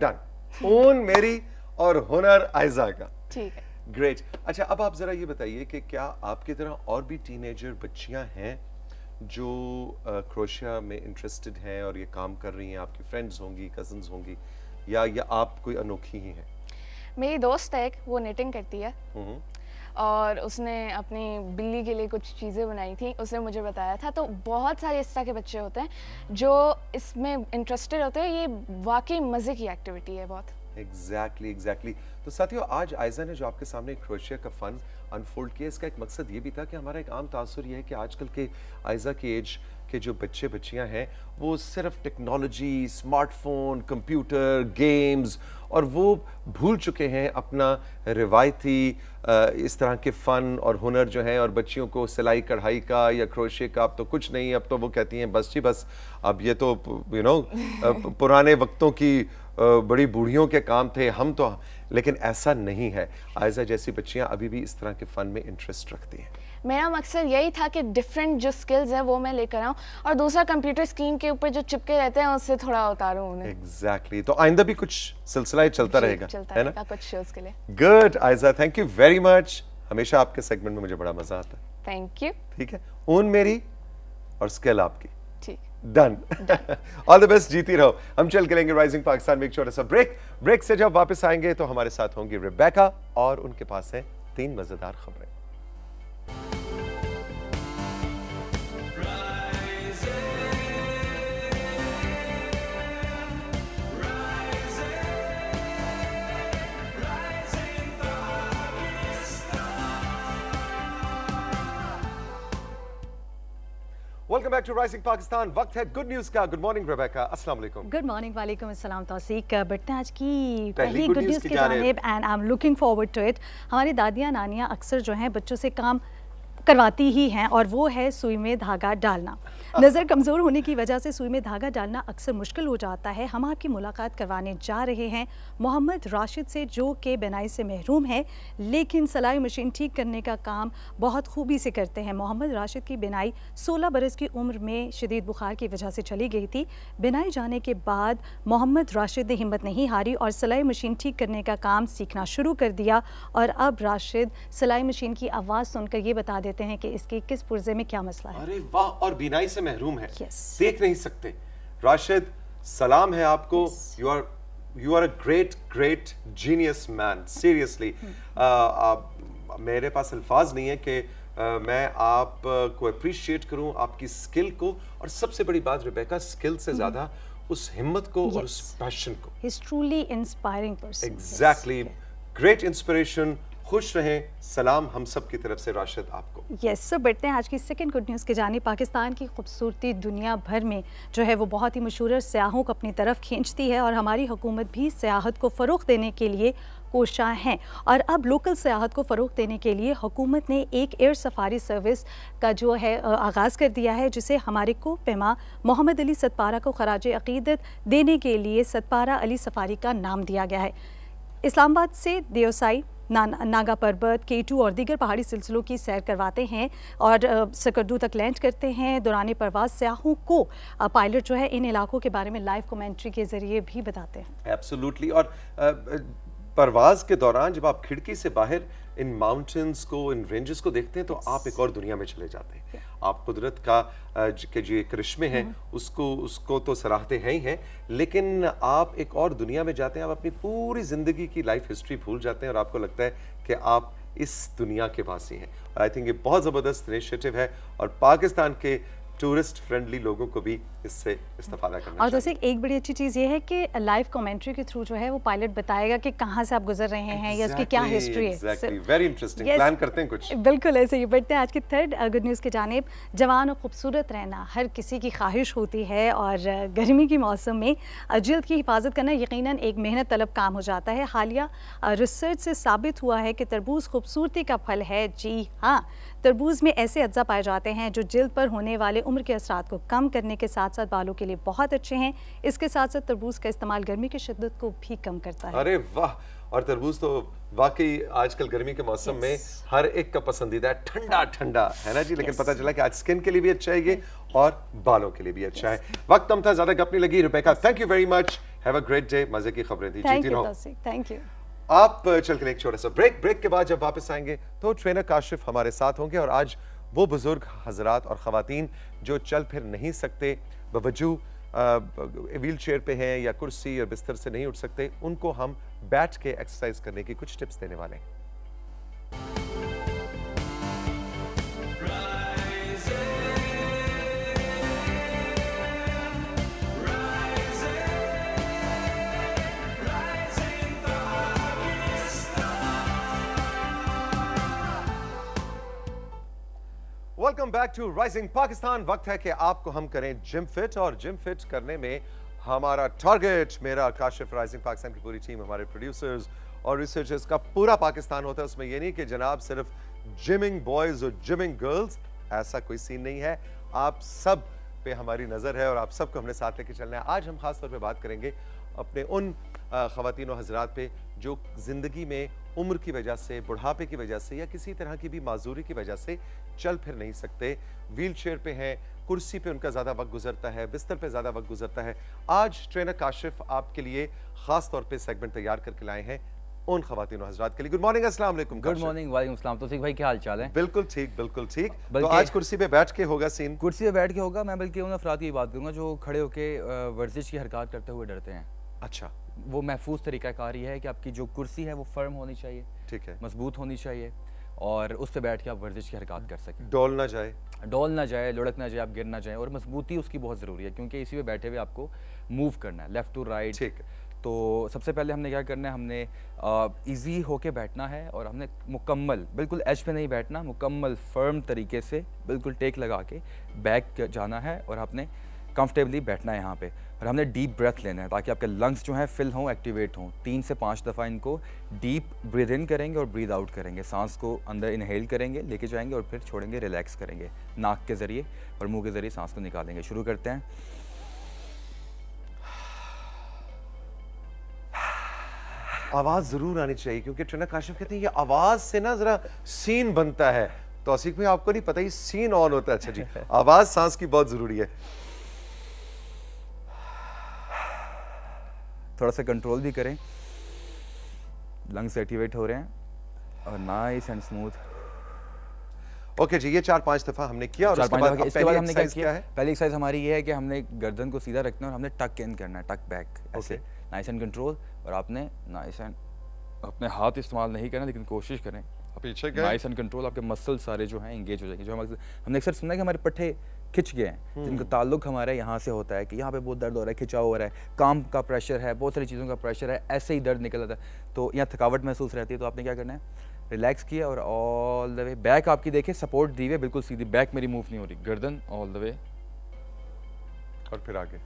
डन ऊन मेरी और हुनर आयजा का ठीक है ग्रेट अच्छा अब आप जरा ये बताइए कि क्या आपकी तरह और भी टीनेजर बच्चियां हैं जो क्रोशिया में इंटरेस्टेड हैं और ये काम कर रही हैं आपकी फ्रेंड्स होंगी कजन्स होंगी या या आप कोई अनोखी ही हैं मेरी दोस्त है वो नेटिंग करती है हम्म। और उसने अपनी बिल्ली के लिए कुछ चीज़ें बनाई थी उसने मुझे बताया था तो बहुत सारे इस तरह के बच्चे होते हैं जो इसमें इंटरेस्टेड होते हैं ये वाकई मज़े की एक्टिविटी है बहुत एग्जैक्टली exactly, एग्जैक्टली exactly. तो साथियों आज आयजा ने जो आपके सामने क्रोशिया का फन अनफोल्ड किया इसका एक मकसद ये भी था कि हमारा एक आम तासर यह है कि आजकल के आयज़ा के एज के जो बच्चे बच्चियां हैं वो सिर्फ टेक्नोलॉजी स्मार्टफोन कंप्यूटर गेम्स और वो भूल चुके हैं अपना रिवायती इस तरह के फ़न और हुनर जो हैं और बच्चियों को सिलाई कढ़ाई का या क्रोशे का अब तो कुछ नहीं अब तो वो कहती हैं बस जी बस अब ये तो यू नो पुराने वक्तों की बड़ी बूढ़ियों के काम थे हम तो लेकिन ऐसा नहीं है आयजा जैसी बच्चियाँ अभी भी इस तरह के फ़न में इंटरेस्ट रखती हैं मेरा मकसद यही था कि डिफरेंट जो स्किल्स हैं वो मैं लेकर आऊँ और दूसरा कंप्यूटर स्क्रीन के ऊपर जो चिपके रहते हैं उससे थोड़ा उतारूँ उन्हें एग्जैक्टली exactly. तो आइंदा भी कुछ सिलसिला ही चलता रहेगा चलता है ना कुछ शोज के लिए गुड आयजा थैंक यू वेरी मच हमेशा आपके सेगमेंट में मुझे बड़ा मजा आता है थैंक यू ठीक है ऊन मेरी और स्किल आपकी डन ऑल द बेस्ट जीती रहो हम चल करेंगे राइजिंग पाकिस्तान में एक छोटा सा ब्रेक ब्रेक से जब वापस आएंगे तो हमारे साथ होंगी रिबेका और उनके पास है तीन मजेदार खबरें welcome back to rising Pakistan वक्त है गुड न्यूज का गुड मॉर्निंग रेबेका अस्सलाम वालेकुम गुड मॉर्निंग वालेकुम अस्सलाम तौसीक बट आज की पहली गुड न्यूज की जानेब and I am looking forward to it हमारी दादियां नानियां अक्सर जो हैं बच्चों से काम करवाती ही हैं और वो है सुई में धागा डालना हाँ। नज़र कमज़ोर होने की वजह से सुई में धागा डालना अक्सर मुश्किल हो जाता है हम आपकी मुलाकात करवाने जा रहे हैं मोहम्मद राशिद से जो कि बनाई से महरूम है लेकिन सलाई मशीन ठीक करने का काम बहुत खूबी से करते हैं मोहम्मद राशिद की बिनाई 16 बरस की उम्र में शदीद बुखार की वजह से चली गई थी बिनाई जाने के बाद मोहम्मद राशिद ने हिम्मत नहीं हारी और सिलाई मशीन ठीक करने का काम सीखना शुरू कर दिया और अब राशिद सिलाई मशीन की आवाज़ सुनकर ये बता देते लेते हैं कि इसके किस पुर्जे में क्या मसला है अरे वाह और बिनाई से महरूम है yes. देख नहीं सकते राशिद सलाम है आपको you are you are a great great genius man seriously मेरे पास अल्फाज नहीं है कि Uh, मैं आप uh, को अप्रिशिएट करूं आपकी स्किल को और सबसे बड़ी बात रिबेका स्किल से hmm. ज़्यादा उस हिम्मत को yes. और उस पैशन को is truly inspiring person exactly great inspiration खुश रहें सलाम हम सब की तरफ से राशिद आपको यस yes, सर बढ़ते हैं आज की सेकंड गुड न्यूज़ की जाने पाकिस्तान की खूबसूरती दुनिया भर में जो है वो बहुत ही मशहूर सयाहों को अपनी तरफ खींचती है और हमारी हुकूमत भी सियाहत को फ़रोग देने के लिए कोशा हैं और अब लोकल सियाहत को फ़रोग देने के लिए हुकूमत ने एक एयर सफारी सर्विस का जो है आगाज़ कर दिया है जिसे हमारे को पैमा मोहम्मद अली सतपारा को खराज अकीदत देने के लिए सतपारा अली सफारी का नाम दिया गया है इस्लामाबाद से देवसाई ना, नागा पर्वत केटू और दीगर पहाड़ी सिलसिलों की सैर करवाते हैं और सकरदू तक लैंड करते हैं दौरान परवास सयाहों को पायलट जो है इन इलाकों के बारे में लाइव कमेंट्री के ज़रिए भी बताते हैं एब्सोल्युटली और आ, परवाज के दौरान जब आप खिड़की से बाहर इन माउंटेन्स को इन रेंजेस को देखते हैं तो आप एक और दुनिया में चले जाते हैं आप कुदरत का के जो एक हैं mm-hmm. उसको उसको तो सराहते हैं ही हैं लेकिन आप एक और दुनिया में जाते हैं आप अपनी पूरी ज़िंदगी की लाइफ हिस्ट्री भूल जाते हैं और आपको लगता है कि आप इस दुनिया के वासी हैं और आई थिंक ये बहुत ज़बरदस्त इनिशिएटिव है और पाकिस्तान के टूरिस्ट फ्रेंडली लोगों को भी इससे इस्तेफादा करना और दोस्तों एक बड़ी अच्छी चीज़ ये है कि लाइव कमेंट्री के थ्रू जो है वो पायलट बताएगा कि कहाँ से आप गुजर रहे हैं exactly, या उसकी क्या हिस्ट्री exactly, है वेरी इंटरेस्टिंग प्लान करते हैं कुछ बिल्कुल ऐसे ही बढ़ते हैं आज की थर्ड गुड न्यूज़ की जानब जवान और खूबसूरत रहना हर किसी की ख्वाहिश होती है और uh, गर्मी के मौसम में जल्द की हिफाजत करना यकीन एक मेहनत तलब काम हो जाता है हालिया रिसर्च uh, से साबित हुआ है कि तरबूज खूबसूरती का फल है जी हाँ तरबूज में ऐसे अज्जा पाए जाते हैं जो जल्द पर होने वाले उम्र के असरा को कम करने के साथ साथ बालों के लिए बहुत अच्छे हैं इसके साथ साथ तरबूज का इस्तेमाल गर्मी की शिद्दत को भी कम करता है अरे वाह और तरबूज तो वाकई आजकल गर्मी के मौसम yes. में हर एक का पसंदीदा ठंडा हाँ। ठंडा है ना जी लेकिन yes. पता चला कि आज स्किन के लिए भी अच्छा है ये और बालों के लिए भी अच्छा yes. है वक्त कम था ज्यादा गप नहीं लगी रुपए का thank you very much have a great day मजे की खबरें दी थैंक यू आप चल कर एक छोटा सा ब्रेक ब्रेक के बाद जब वापस आएंगे तो ट्रेनर काशिफ हमारे साथ होंगे और आज वो बुज़ुर्ग हजरात और ख़वान जो चल फिर नहीं सकते बवजू व्हील चेयर पर हैं या कुर्सी या बिस्तर से नहीं उठ सकते उनको हम बैठ के एक्सरसाइज करने की कुछ टिप्स देने वाले हैं welcome back to rising Pakistan वक्त है कि आपको हम करें जिम फिट और जिम फिट करने में हमारा टारगेट मेरा काशिफ राइजिंग पाकिस्तान की पूरी टीम हमारे प्रोड्यूसर्स और रिसर्चर्स का पूरा पाकिस्तान होता है उसमें ये नहीं कि जनाब सिर्फ जिमिंग बॉयज और जिमिंग गर्ल्स ऐसा कोई सीन नहीं है आप सब पे हमारी नज़र है और आप सबको हमने साथ लेके चलना है आज हम खास तौर पे बात करेंगे अपने उन खातिन हजरात पे जो ज़िंदगी में उम्र की वजह से बुढ़ापे की वजह से या किसी तरह की भी माजूरी की वजह से चल फिर नहीं सकते व्हील चेयर पे हैं कुर्सी पे उनका ज़्यादा वक्त गुजरता है बिस्तर पे ज़्यादा वक्त गुजरता है आज ट्रेनर काशिफ आपके लिए ख़ास तौर पर सेगमेंट तैयार करके लाए हैं उन खातिन हजरात के लिए गुड मॉर्निंग अस्सलाम गुड मॉर्निंग वालेकुम तो तौफीक भाई क्या हाल चाल है बिल्कुल ठीक बिल्कुल ठीक तो आज कुर्सी पे बैठ के होगा सीन कुर्सी पे बैठ के होगा मैं बल्कि उन अफराद की बात करूंगा जो खड़े होकर वर्जिश की हरकत करते हुए डरते हैं अच्छा वो महफूज तरीक़ाकारी है कि आपकी जो कुर्सी है वो फर्म होनी चाहिए ठीक है मजबूत होनी चाहिए और उस पर बैठ के आप वर्जिश की हरकत कर सकें डोल ना जाए डोल ना जाए लुढ़क ना जाए आप गिर ना जाए और मजबूती उसकी बहुत ज़रूरी है क्योंकि इसी पे बैठे हुए आपको मूव करना है लेफ़्ट टू राइट ठीक तो सबसे पहले हमने क्या करना है हमने इजी होके बैठना है और हमने मुकम्मल बिल्कुल एज पे नहीं बैठना मुकम्मल फर्म तरीके से बिल्कुल टेक लगा के बैक जाना है और आपने कंफर्टेबली बैठना है यहाँ पे और हमने डीप ब्रेथ लेना है ताकि आपके लंग्स जो हैं फिल हों एक्टिवेट हों तीन से पाँच दफ़ा इनको डीप ब्रीद इन करेंगे और ब्रीद आउट करेंगे सांस को अंदर इनहेल करेंगे लेके जाएंगे और फिर छोड़ेंगे रिलैक्स करेंगे नाक के ज़रिए और मुंह के ज़रिए सांस को निकालेंगे शुरू करते हैं आवाज़ ज़रूर आनी चाहिए क्योंकि ट्रेनर काशिफ कहते हैं ये आवाज़ से ना ज़रा सीन बनता है तोसिक में आपको नहीं पता ये सीन ऑन होता है अच्छा जी आवाज़ सांस की बहुत ज़रूरी है थोड़ा सा कंट्रोल भी करें लंग्स एक्टिवेट हो रहे हैं और nice and smooth okay okay, जी ये चार पांच दफा हमने किया और उसके बाद इसके बाद हमने क्या किया है पहली एक्सरसाइज हमारी ये है कि हमने गर्दन को सीधा रखना है और हमने टक इन करना है tuck back okay nice and control और आपने नाइस एंड अपने हाथ इस्तेमाल नहीं करना लेकिन कोशिश करें पीछे नाइस एंड कंट्रोल आपके मसल सारे जो हैं एंगेज हो जाएंगे जो हमने अक्सर सुना है कि हमारे पट्टे खिंच गए हैं हम्म। जिनका ताल्लुक हमारे यहाँ से होता है कि यहाँ पे बहुत दर्द हो रहा है खिंचाव हो रहा है काम का प्रेशर है बहुत सारी चीज़ों का प्रेशर है ऐसे ही दर्द निकल आता है तो यहाँ थकावट महसूस रहती है तो आपने क्या करना है रिलैक्स किया और ऑल द वे बैक आपकी देखे सपोर्ट दी हुई बिल्कुल सीधी बैक मेरी मूव नहीं हो रही गर्दन ऑल द वे और फिर आगे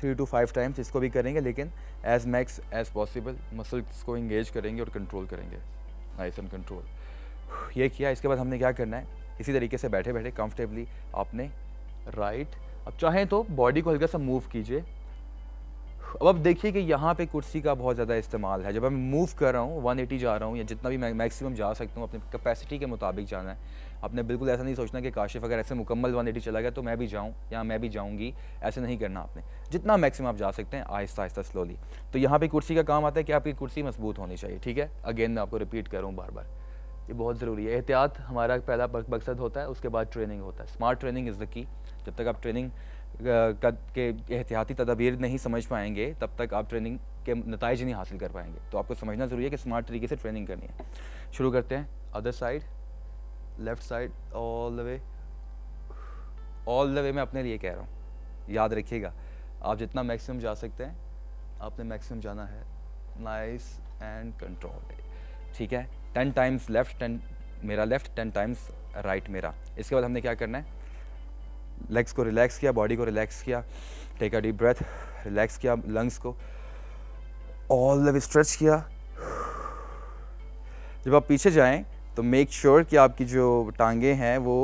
थ्री टू फाइव टाइम्स इसको भी करेंगे लेकिन as max as possible muscles को इंगेज करेंगे और कंट्रोल करेंगे नाइस एंड कंट्रोल ये किया इसके बाद हमने क्या करना है इसी तरीके से बैठे बैठे कंफर्टेबली आपने राइट अब चाहें तो बॉडी को हल्का सा मूव कीजिए अब अब देखिए कि यहाँ पे कुर्सी का बहुत ज़्यादा इस्तेमाल है जब मैं मूव कर रहा हूँ 180 जा रहा हूँ या जितना भी मैं मैक्सिमम जा सकता हूँ अपने कैपेसिटी के मुताबिक जाना है आपने बिल्कुल ऐसा नहीं सोचना कि काशिफ अगर ऐसे मुकम्मल 180 चला गया तो मैं भी जाऊँ या मैं भी जाऊँगी ऐसे नहीं करना आपने जितना मैक्सिमम आप जा सकते हैं आहिस्ता आहिस्ता स्लोली तो यहाँ पर कुर्सी का काम आता है कि आपकी कुर्सी मजबूत होनी चाहिए ठीक है अगेन मैं आपको रिपीट करूँ बार बार ये बहुत ज़रूरी है एहतियात हमारा पहला मकसद होता है उसके बाद ट्रेनिंग होता है smart training is the key जब तक आप ट्रेनिंग के एहतियाती तदाबीर नहीं समझ पाएंगे तब तक आप ट्रेनिंग के नतज नहीं हासिल कर पाएंगे तो आपको समझना ज़रूरी है कि स्मार्ट तरीके से ट्रेनिंग करनी है शुरू करते हैं other side left side all the way all the way मैं अपने लिए कह रहा हूँ याद रखिएगा आप जितना मैक्सिमम जा सकते हैं आपने मैक्सिमम जाना है नाइस एंड कंट्रोल ठीक है टेन टाइम्स लेफ्ट टेन मेरा लेफ्ट टेन टाइम्स राइट मेरा इसके बाद हमने क्या करना है लेग्स को रिलैक्स किया बॉडी को रिलैक्स किया take a deep breath relax किया लंग्स को ऑल द वे स्ट्रेच किया जब आप पीछे जाएं तो मेक श्योर sure कि आपकी जो टांगे हैं वो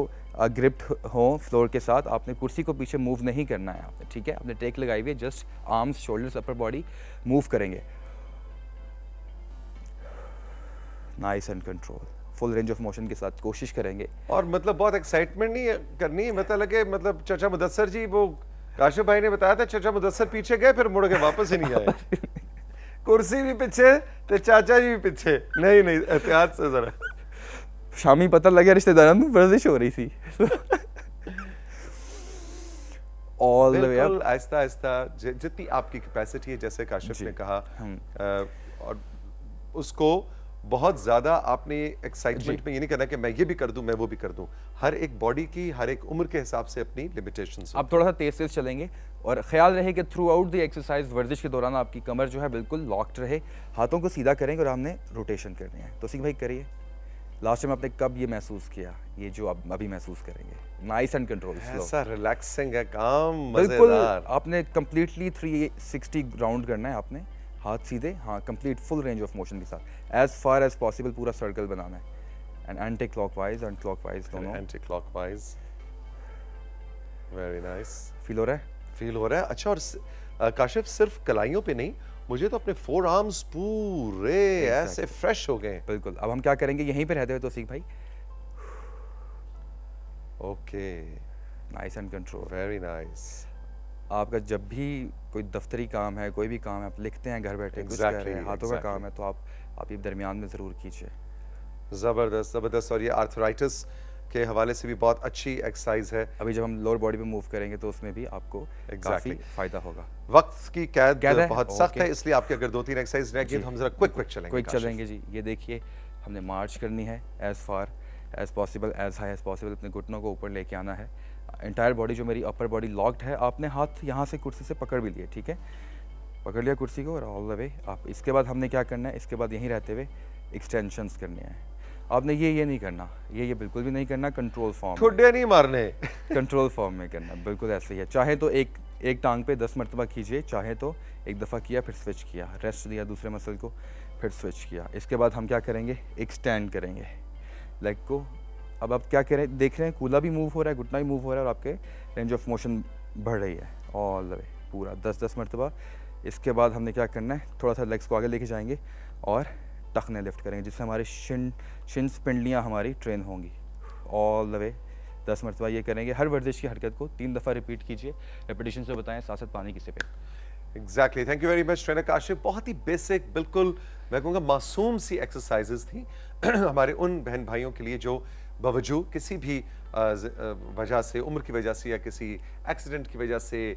ग्रिप्ड हों फ्लोर के साथ आपने कुर्सी को पीछे मूव नहीं करना है आपने ठीक है आपने टेक लगाई हुई है just arms shoulders upper body move करेंगे nice and control full range of motion के साथ कोशिश करेंगे और मतलब बहुत एक्साइटमेंट नहीं करनी है मतलब लगे मतलब चाचा मुदस्सर जी वो काशिफ भाई ने बताया था चाचा मुदस्सर पीछे गए फिर मुड़ के वापस ही नहीं आए कुर्सी भी पीछे तो चाचा जी भी पीछे नहीं नहीं एहतियात से जरा शामी पता लगे रिश्तेदार में वर्जिश हो रही थी ऑल द वे अप आहिस्ता आहिस्ता जितनी आपकी कैपेसिटी है जैसे काशिफ ने कहा और उसको बहुत ज़्यादा आपने एक्साइटमेंट में ये नहीं करना कि मैं ये भी कर दूं मैं वो भी कर दूं हर एक बॉडी की हर एक उम्र के हिसाब से अपनी लिमिटेशन आप थोड़ा सा तेज़ तेज़ चलेंगे और ख्याल रहे कि थ्रू आउट दी एक्सरसाइज वर्जिश के दौरान आपकी कमर जो है बिल्कुल लॉक्ड रहे हाथों को सीधा करेंगे और हमने रोटेशन करनी है तो सिंह भाई करिए लास्ट टाइम आपने कब ये महसूस किया ये जो आप अभी महसूस करेंगे नाइस एंड कंट्रोल ऐसा रिलैक्सिंग है काम बिल्कुल आपने कंप्लीटली 360 राउंड करना है आपने हाथ सीधे हाँ complete full range of motion के साथ एज फार एज पॉसिबल पूरा सर्कल बनाना है and anticlockwise and clockwise दोनों anticlockwise very nice feel हो रहा है फील हो रहा है अच्छा और काशिफ सिर्फ कलाइयों पे नहीं मुझे तो अपने फोर आर्म्स पूरे ऐसे फ्रेश हो गए बिल्कुल अब हम क्या करेंगे यहीं पे रहते हुए तो सीख भाई okay nice and control very nice आपका जब भी कोई दफ्तरी काम है कोई भी काम है आप लिखते हैं घर बैठे exactly, कुछ कर रहे हैं हाथों exactly. का काम है तो आप आप ये दरमियान में ज़रूर कीजिए ज़बरदस्त ज़बरदस्त और ये आर्थराइटिस के हवाले से भी बहुत अच्छी एक्सरसाइज है अभी जब हम लोअर बॉडी पे मूव करेंगे तो उसमें भी आपको exactly. काफी फायदा होगा वक्त की कैद कैद बहुत सख्त है इसलिए आपके अगर दो तीन एक्सरसाइज रह तो हम जरा क्विक क्विक चलेंगे क्विक चलेंगे जी ये देखिए हमने मार्च करनी है as far as possible as high as possible अपने घुटनों को ऊपर लेके आना है इंटायर बॉडी जो मेरी अपर बॉडी लॉक्ड है आपने हाथ यहाँ से कुर्सी से पकड़ भी लिए ठीक है पकड़ लिया कुर्सी को और ऑल द वे आप इसके बाद हमने क्या करना है इसके बाद यहीं रहते हुए एक्सटेंशंस करने हैं आपने ये ये नहीं करना ये ये बिल्कुल भी नहीं करना कंट्रोल फॉर्म छोटे नहीं मारने कंट्रोल फॉर्म में करना बिल्कुल ऐसे ही है चाहे तो एक एक टांग पे दस मरतबा कीजिए चाहे तो एक दफ़ा किया फिर स्विच किया रेस्ट दिया दूसरे मसल को फिर स्विच किया इसके बाद हम क्या करेंगे एक्सटेंड करेंगे लेग को अब आप क्या करें देख रहे हैं कूला भी मूव हो रहा है घुटना भी मूव हो रहा है और आपके रेंज ऑफ मोशन बढ़ रही है ऑल द वे पूरा दस दस मरतबा इसके बाद हमने क्या करना है थोड़ा सा लेग्स को आगे लेके जाएंगे और टखने लिफ्ट करेंगे जिससे हमारे शिन शिन पिंडलियाँ हमारी ट्रेन होंगी ऑल द वे दस मरतबा ये करेंगे हर वर्जिश की हरकत को तीन दफ़ा रिपीट कीजिए रिपीटेशन से बताएं साथ साथ पानी किसी पे exactly thank you very much trainer Kashif बहुत ही बेसिक बिल्कुल मैं कहूँगा मासूम सी एक्सरसाइजेज थी हमारे उन बहन भाइयों के लिए जो बावजूद किसी भी वजह से उम्र की वजह से या किसी एक्सीडेंट की वजह से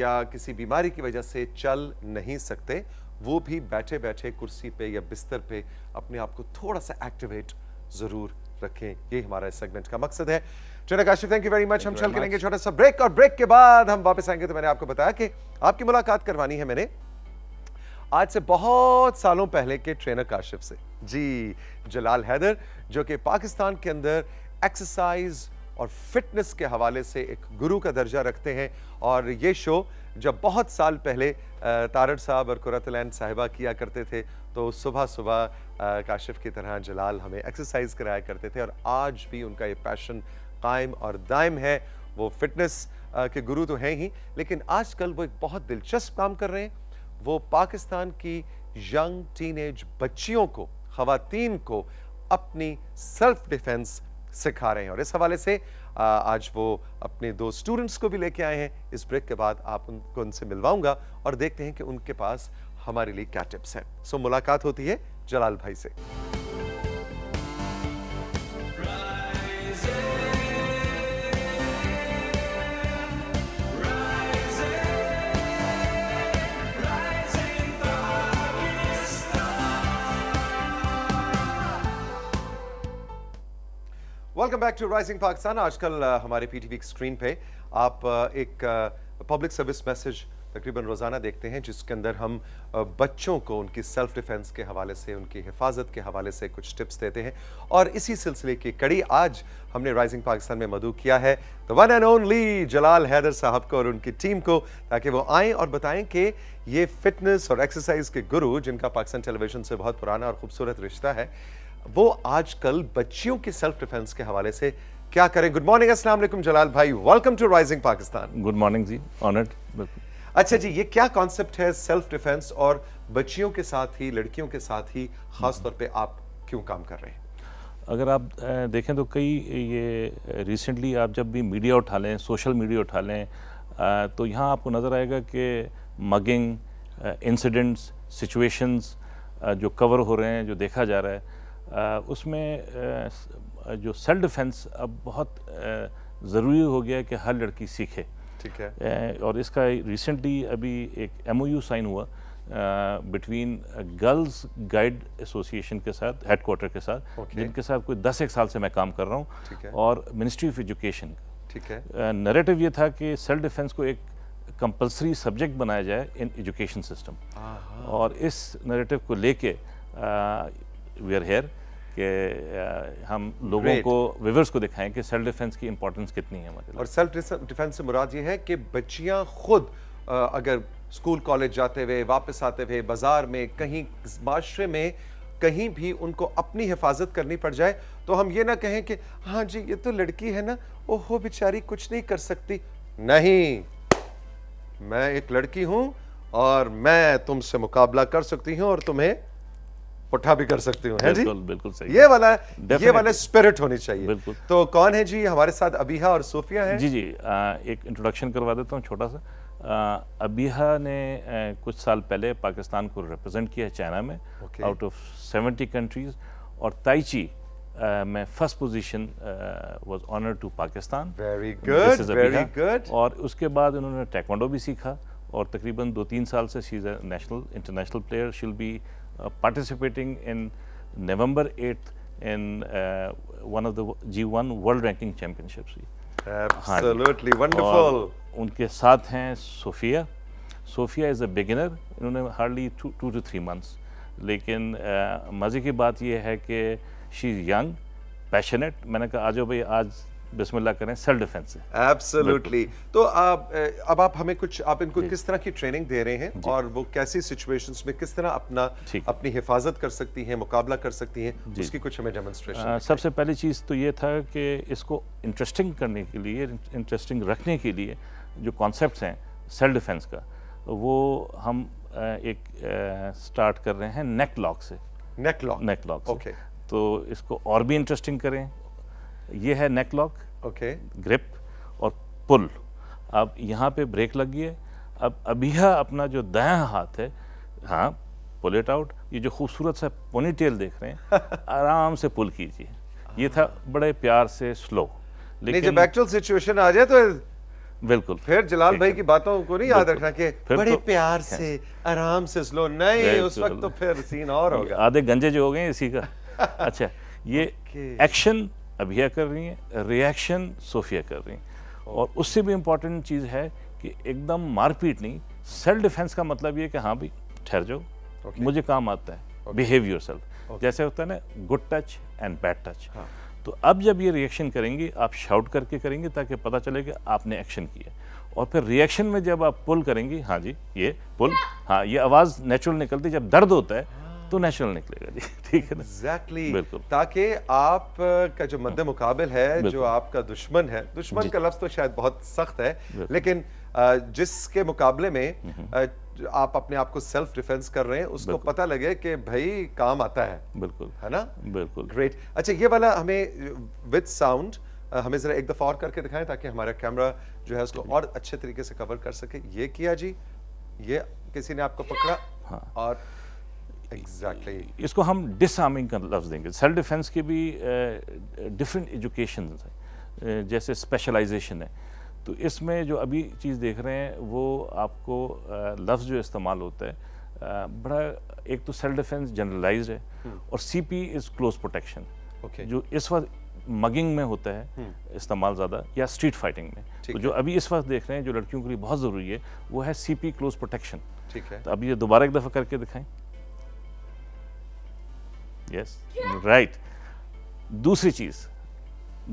या किसी बीमारी की वजह से चल नहीं सकते वो भी बैठे बैठे कुर्सी पे या बिस्तर पे अपने आप को थोड़ा सा एक्टिवेट ज़रूर रखें ये हमारा इस सेगमेंट का मकसद है चलो Kashif thank you very much हम चल करेंगे छोटा सा ब्रेक और ब्रेक के बाद हम वापस आएंगे तो मैंने आपको बताया कि आपकी मुलाकात करवानी है मैंने आज से बहुत सालों पहले के ट्रेनर काशिफ से जी जलाल हैदर जो कि पाकिस्तान के अंदर एक्सरसाइज और फिटनेस के हवाले से एक गुरु का दर्जा रखते हैं और ये शो जब बहुत साल पहले तारड़ साहब और कुरतलैन साहिबा किया करते थे तो सुबह सुबह काशिफ की तरह जलाल हमें एक्सरसाइज कराया करते थे और आज भी उनका ये पैशन कायम और दायम है वो फिटनेस के गुरु तो हैं ही लेकिन आजकल वो एक बहुत दिलचस्प काम कर रहे हैं वो पाकिस्तान की यंग टीनेज बच्चियों को खातन को अपनी सेल्फ डिफेंस सिखा रहे हैं और इस हवाले से आज वो अपने दो स्टूडेंट्स को भी लेके आए हैं इस ब्रेक के बाद आप उनको उनसे मिलवाऊंगा और देखते हैं कि उनके पास हमारे लिए क्या टिप्स हैं सो मुलाकात होती है जलाल भाई से welcome back to rising Pakistan आजकल हमारे पीटीवी स्क्रीन पे आप एक पब्लिक सर्विस मैसेज तकरीबन रोज़ाना देखते हैं जिसके अंदर हम बच्चों को उनकी सेल्फ डिफेंस के हवाले से उनकी हिफाजत के हवाले से कुछ टिप्स देते हैं और इसी सिलसिले की कड़ी आज हमने राइजिंग पाकिस्तान में मधु किया है the one and only Jalal Haider साहब को और उनकी टीम को ताकि वो आएँ और बताएं कि ये फिटनेस और एक्सरसाइज के गुरु जिनका पाकिस्तान टेलीविजन से बहुत पुराना और खूबसूरत रिश्ता है वो आजकल बच्चियों की सेल्फ डिफेंस के हवाले से क्या करें गुड मॉर्निंग अस्सलाम वालेकुम जलाल भाई welcome to rising Pakistan good morning जी ऑनर्ड अच्छा जी ये क्या कॉन्सेप्ट है सेल्फ डिफेंस और बच्चियों के साथ ही लड़कियों के साथ ही खास तौर पे आप क्यों काम कर रहे हैं अगर आप देखें तो कई ये रिसेंटली आप जब भी मीडिया उठा लें सोशल मीडिया उठा लें तो यहाँ आपको नज़र आएगा कि मगिंग इंसिडेंट्स सिचुएशंस जो कवर हो रहे हैं जो देखा जा रहा है उसमें जो सेल्फ डिफेंस अब बहुत ज़रूरी हो गया है कि हर लड़की सीखे ठीक है और इसका रिसेंटली अभी एक एमओयू साइन हुआ बिटवीन गर्ल्स गाइड एसोसिएशन के साथ हेड क्वार्टर के साथ okay. जिनके साथ कोई दस एक साल से मैं काम कर रहा हूँ और मिनिस्ट्री ऑफ एजुकेशन ठीक है नरेटिव ये था कि सेल्फ डिफेंस को एक कंपलसरी सब्जेक्ट बनाया जाए इन एजुकेशन सिस्टम और इस नरेटिव को लेके वी आर हेयर कि हम लोगों को विवर्स को दिखाएं कि सेल्फ डिफेंस की इंपॉर्टेंस कितनी है मतलब और सेल्फ डिफेंस से मुराद ये है कि बच्चियां खुद अगर स्कूल कॉलेज जाते हुए वापस आते हुए बाजार में कहीं माशरे में कहीं भी उनको अपनी हिफाजत करनी पड़ जाए तो हम ये ना कहें कि हाँ जी ये तो लड़की है ना ओहो बेचारी कुछ नहीं कर सकती नहीं मैं एक लड़की हूँ और मैं तुमसे मुकाबला कर सकती हूँ और तुम्हें पुट्ठा भी कर सकती हूँ बिल्कुल, बिल्कुल ये वाला ये वाले स्पिरिट होनी चाहिए बिल्कुल तो कौन है जी हमारे साथ अबीहा और सोफिया है जी जी आ, एक इंट्रोडक्शन करवा देता हूँ छोटा सा अबीहा ने आ, कुछ साल पहले पाकिस्तान को रिप्रेजेंट किया चाइना में आउट ऑफ सेवेंटी कंट्रीज और ताइची Uh, मैं first position was honour to Pakistan very good very good और उसके बाद उन्होंने टेक्वांडो भी सीखा और तकरीबन दो तीन साल से she is national international player she'll be participating in November 8th in uh, one of the G1 World Ranking Championships. Absolutely हाँ wonderful. उनके साथ हैं Sophia Sophia is a beginner इन्होंने hardly two two three months लेकिन uh, मज़े की बात यह है कि शी इज़ यंग पैशनेट मैंने कहा आज भाई आज बिस्मिल्लाह करें सेल्फ डिफेंस है एब्सोल्युटली तो आप अब आप हमें कुछ आप इनको किस तरह की ट्रेनिंग दे रहे हैं और वो कैसी सिचुएशंस में किस तरह अपना अपनी हिफाजत कर सकती हैं मुकाबला कर सकती हैं उसकी कुछ हमें डेमोन्स्ट्रेशन सबसे पहली चीज़ तो ये था कि इसको इंटरेस्टिंग करने के लिए इंटरेस्टिंग रखने के लिए जो कॉन्सेप्ट हैं सेल्फ डिफेंस का वो हम एक स्टार्ट कर रहे हैं नेक लॉक से neck lock neck lock okay तो इसको और भी इंटरेस्टिंग करें ये है नेक लॉक ओके ग्रिप और पुल अब यहाँ पे ब्रेक लगी है अब अभी अपना जो दया हाथ है हाँ पुल इट आउट ये जो खूबसूरत सा पोनी टेल देख रहे हैं आराम से पुल कीजिए ये था बड़े प्यार से स्लो लेकिन जब एक्चुअल सिचुएशन आ जाए तो बिल्कुल फिर जलाल भाई की बातों को नहीं याद रखना कि बड़े तो, प्यार से आराम से स्लो नहीं उस वक्त तो फिर सीन और होगा आधे गंजे जो हो गए इसी का अच्छा ये एक्शन अभिया कर रही हैं रिएक्शन सोफिया कर रही हैं और उससे भी इम्पॉर्टेंट चीज़ है कि एकदम मारपीट नहीं सेल्फ डिफेंस का मतलब ये कि हाँ भाई ठहर जाओ okay. मुझे काम आता है बिहेव योर सेल्फ जैसे होता है ना good touch and bad touch तो अब जब ये रिएक्शन करेंगे आप शाउट करके करेंगे ताकि पता चले कि आपने एक्शन किया और फिर रिएक्शन में जब आप पुल करेंगे हाँ जी ये पुल हाँ ये आवाज़ नेचुरल निकलती है जब दर्द होता है तो नेशनल निकलेगा जी ठीक है ना एग्जैक्टली exactly. ताकि आप का जो मद्द मुकाबल है जो आपका दुश्मन है दुश्मन का लफ्ज़ तो शायद बहुत सख्त है लेकिन जिसके मुकाबले में आप अपने आप को सेल्फ डिफेंस कर रहे हैं उसको पता लगे कि भाई काम आता है बिल्कुल है ना बिल्कुल ग्रेट अच्छा ये वाला हमें विद साउंड हमें ज़रा एक दफ़ा और करके दिखाएं ताकि हमारा कैमरा जो है उसको और अच्छे तरीके से कवर कर सके ये किया जी ये किसी ने आपको पकड़ा हाँ। और exactly. इसको हम डिसआर्मिंग का लफ्ज़ देंगे सेल्फ डिफेंस के भी डिफरेंट एजुकेशन uh, जैसे स्पेशलाइजेशन है तो इसमें जो अभी चीज़ देख रहे हैं वो आपको लफ्ज़ जो इस्तेमाल होता है बड़ा एक तो सेल्फ डिफेंस जनरलाइज है हम्म। और C P is close protection जो इस वक्त मगिंग में होता है हम्म। इस्तेमाल ज़्यादा या स्ट्रीट फाइटिंग में तो जो अभी इस वक्त देख रहे हैं जो लड़कियों के लिए बहुत ज़रूरी है वो है सी पी क्लोज प्रोटेक्शन ठीक है तो अभी ये दोबारा एक दफ़ा करके दिखाएं यस राइट दूसरी चीज़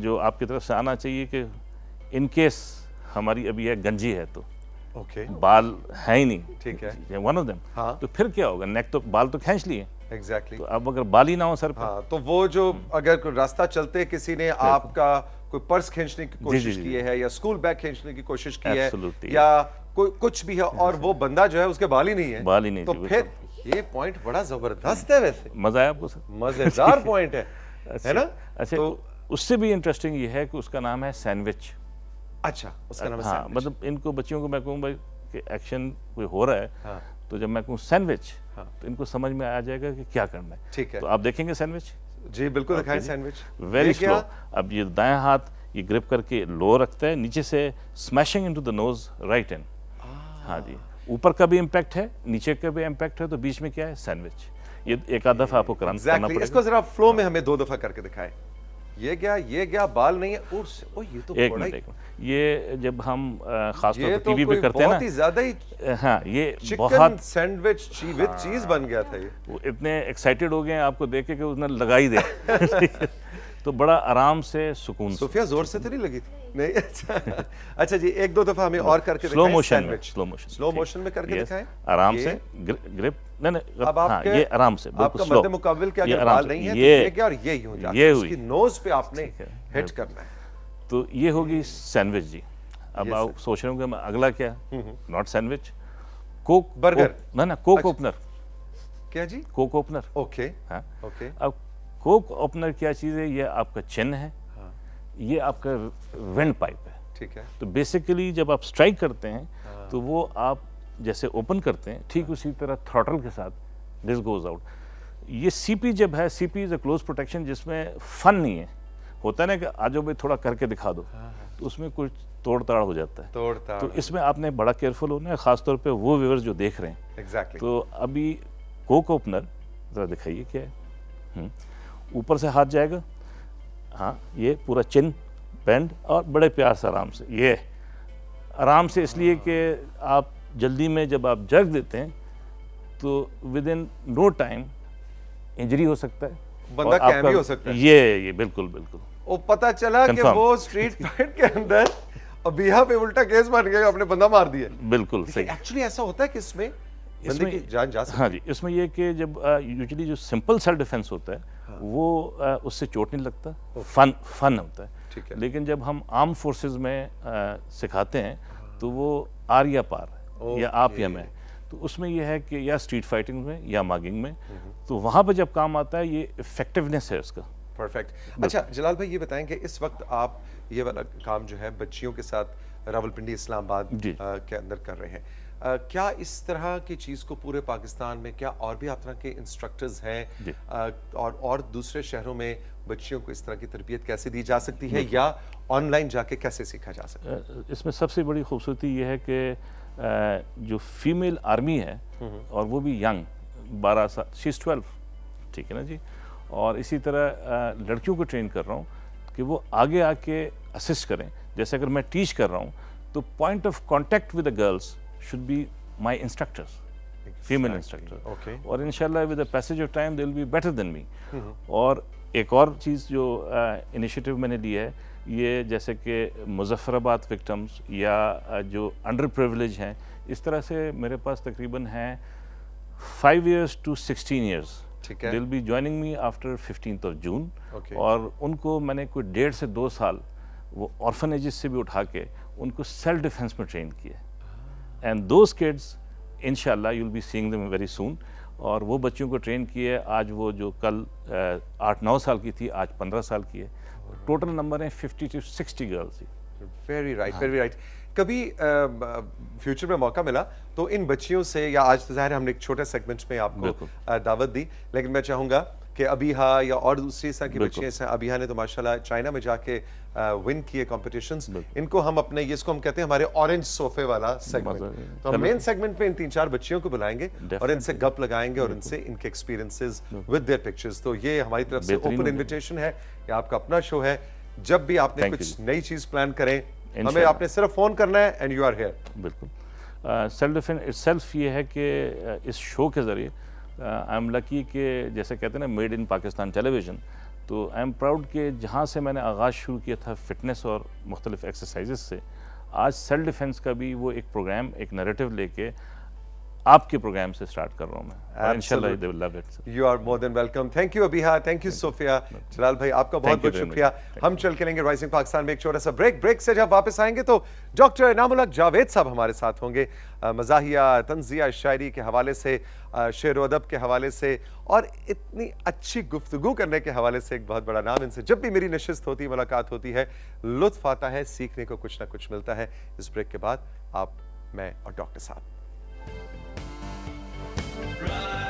जो आपकी तरफ से आना चाहिए कि इन केस हमारी अभी है गंजी है तो ओके okay. बाल है ही नहीं ठीक है वन ऑफ देम तो फिर क्या होगा नेक तो बाल तो खींच लिए एग्जैक्टली exactly. तो अब अगर बाल ही ना हो सर हाँ, तो वो जो हम्म। अगर रास्ता चलते किसी ने आपका कोई पर्स खींचने की कोशिश की है या स्कूल बैग खींचने की कोशिश की है या कोई कुछ भी है और वो बंदा जो है उसके बाल ही नहीं है बाल ही नहीं तो फिर ये पॉइंट बड़ा जबरदस्त है वैसे मजा आया आपको सर मजेदार पॉइंट है अच्छा, है ना अच्छा तो उससे भी इंटरेस्टिंग ये है कि उसका नाम है सैंडविच अच्छा उसका नाम हाँ मतलब इनको बच्चियों को मैं कहूँ भाई कि एक्शन कोई हो रहा है हाँ। तो जब मैं कहूँ सैंडविच हाँ। तो इनको समझ में आ जाएगा कि क्या करना है ठीक है तो आप देखेंगे सैंडविच जी बिल्कुल दिखाएं सैंडविच वेरी स्लो अब ये दाएं हाथ ये ग्रिप करके लो रखता है नीचे से smashing into the nose right and हाँ जी ऊपर का भी इम्पैक्ट है नीचे का भी इम्पैक्ट है तो बीच में क्या है सैंडविच ये एक आध दफा आपको करना exactly. पड़ेगा इसको जरा फ्लो में हमें दो दफा करके दिखाएं ये क्या ये क्या बाल नहीं है और ओ ये तो एक मिनट एक मिनट ये जब हम खासतौर पर तो टीवी पे करते हैं ना बहुत ही ज्यादा ही हाँ ये बहुत सैंडविच ची, विद चीज बन गया था ये वो इतने एक्साइटेड हो गए हैं आपको देख के कि उसने लगा ही दिया तो बड़ा आराम से सुकून सुफिया जोर से तो नहीं लगी थी नहीं अच्छा अच्छा जी एक दो दफा हमें और करके स्लो मोशन में स्लो मोशन स्लो मोशन में करके दिखाएं आराम से ग्रिप नहीं नहीं अब हाँ, ये आराम से आपका मध्य मुकबिल के अगर बाल नहीं है ये क्या तो और ये यूं जाके ये उसकी नोज पे आपने हिट करना है तो ये होगी सैंडविच जी अब आप सोच रहे होंगे अगला क्या नॉट सैंडविच कोक बर्गर ना ना कोक ओपनर अच्छा। क्या जी कोक ओपनर ओके हाँ ओके अब कोक ओपनर क्या चीज़ है ये आपका चिन्ह है हाँ। ये आपका विंड पाइप है ठीक है तो बेसिकली जब आप स्ट्राइक करते हैं हाँ। तो वो आप जैसे ओपन करते हैं ठीक हाँ। उसी तरह थ्रॉटल के साथ दिस गोज आउट ये सीपी जब है CP is a close protection जिसमें फन नहीं है होता है ना कि आज भाई थोड़ा करके दिखा दो हाँ, हाँ। तो उसमें कुछ तोड़ ताड़ हो जाता है तोड़ ताड़ तो इसमें आपने बड़ा केयरफुल होना है खासतौर पे वो व्यूवर्स जो देख रहे हैं एग्जैक्टली exactly. तो अभी कोक ओपनर ज़रा दिखाइए क्या है हम्म। ऊपर से हाथ जाएगा हाँ ये पूरा चिन बैंड और बड़े प्यार से आराम से ये आराम से इसलिए कि आप जल्दी में जब आप जग देते हैं तो within no time injury हो सकता है बंदा कैम भी हो सकता है ये ये बिल्कुल बिल्कुल वो पता चला कि वो स्ट्रीट फाइट के अंदर और यहाँ पे उल्टा केस मार गया अपने बंदा मार दिया बिल्कुल सही एक्चुअली ऐसा होता है कि इसमें इसमें जान जा हाँ जी इसमें यह कि जब यूजली जो सिंपल सेल्फ डिफेंस होता है हाँ। वो आ, उससे चोट नहीं लगता फन फन होता है लेकिन जब हम आर्म फोर्सेस में आ, सिखाते हैं तो वो आर या पार या आप या मैं तो उसमें यह है कि या स्ट्रीट फाइटिंग में या मागिंग में हम्म। तो वहाँ पर जब काम आता है ये इफेक्टिवनेस है उसका परफेक्ट अच्छा जलाल भाई ये बताएं कि इस वक्त आप ये वाला काम जो है बच्चियों के साथ रावलपिंडी इस्लामाबाद के अंदर कर रहे हैं क्या इस तरह की चीज़ को पूरे पाकिस्तान में क्या और भी आप तरह के इंस्ट्रक्टर्स हैं और और दूसरे शहरों में बच्चियों को इस तरह की तरबियत कैसे दी जा सकती है या ऑनलाइन जाके कैसे सीखा जा सकता है इसमें सबसे बड़ी खूबसूरती यह है कि जो फीमेल आर्मी है हम्म। और वो भी यंग बारह साल शीज ट्वेल्व ठीक है ना जी और इसी तरह लड़कियों को ट्रेन कर रहा हूँ कि वो आगे आके असिस्ट करें जैसे अगर मैं टीच कर रहा हूँ तो point of contact with the girls should be my instructors, exactly. female instructor. Okay. और इंशाल्लाह with the passage of time they will be better than me और एक और चीज़ जो इनिशिएटिव uh, मैंने लिया है ये जैसे कि मुजफ्फराबाद विक्टम्स या uh, जो अंडर प्रिवलेज हैं इस तरह से मेरे पास तकरीबन हैं five years to sixteen years ठीक है they'll be joining me after fifteen of June और उनको मैंने कोई डेढ़ से दो साल वो ऑर्फनेज से भी उठा के उनको सेल्फ डिफेंस में ट्रेन किया है दो kids kids inshallah you'll be seeing them very सुन और वो बच्चों को ट्रेन किए आज वो जो कल आठ नौ साल की थी आज पंद्रह साल की है टोटल नंबर हैं fifty to sixty girls very right very right कभी फ्यूचर में मौका मिला तो इन बच्चियों से या आज तो ज़ाहिर हमने एक छोटे सेगमेंट में आपको दावत दी लेकिन मैं चाहूँगा कि अबीहा या और दूसरी इस तरह की बच्चियाँ हैं अबीहा ने तो माशाल्लाह चाइना में जाके विन किए कॉम्पिटिशन्स इनको हम अपने ये इसको हम कहते हैं हमारे ऑरेंज सोफे वाला सेगमेंट तो हम मेन सेगमेंट पे इन तीन चार बच्चियों को बुलाएंगे और इनसे गप लगाएंगे और इनसे इनके एक्सपीरियंसेस विद देयर पिक्चर्स तो ये हमारी तरफ से ओपन इन्विटेशन है या आपका अपना शो है जब भी आपने कुछ नई चीज प्लान करें हमें आपने सिर्फ फ़ोन करना है एंड यू आर हेयर बिल्कुल सेल्फ डिफेंस सेल्फ ये है कि इस शो के ज़रिए आई एम लकी के जैसे कहते हैं ना मेड इन पाकिस्तान टेलीविज़न तो आई एम प्राउड के जहाँ से मैंने आगाज़ शुरू किया था फ़िटनेस और मुख्तलिफ एक्सरसाइज से आज सेल्फ डिफेंस का भी वो एक प्रोग्राम एक नरेटिव लेके आपके प्रोग्राम से स्टार्ट कर रहा हूँ you are more than welcome thank you Abiha thank you Sophia Jalal भाई आपका बहुत बहुत शुक्रिया हम चल के लेंगे राइजिंग पाकिस्तान में एक छोटा सा ब्रेक ब्रेक से जब वापस आएंगे तो डॉक्टर इनामुल्लाह जावेद साहब हमारे साथ होंगे मजाहिया तंजिया शायरी के हवाले से शेर अदब के हवाले से और इतनी अच्छी गुफ्तगु करने के हवाले से एक बहुत बड़ा नाम इनसे जब भी मेरी नशस्त होती है मुलाकात होती है लुत्फ आता है सीखने को कुछ ना कुछ मिलता है इस ब्रेक के बाद आप मैं और डॉक्टर साहब Right.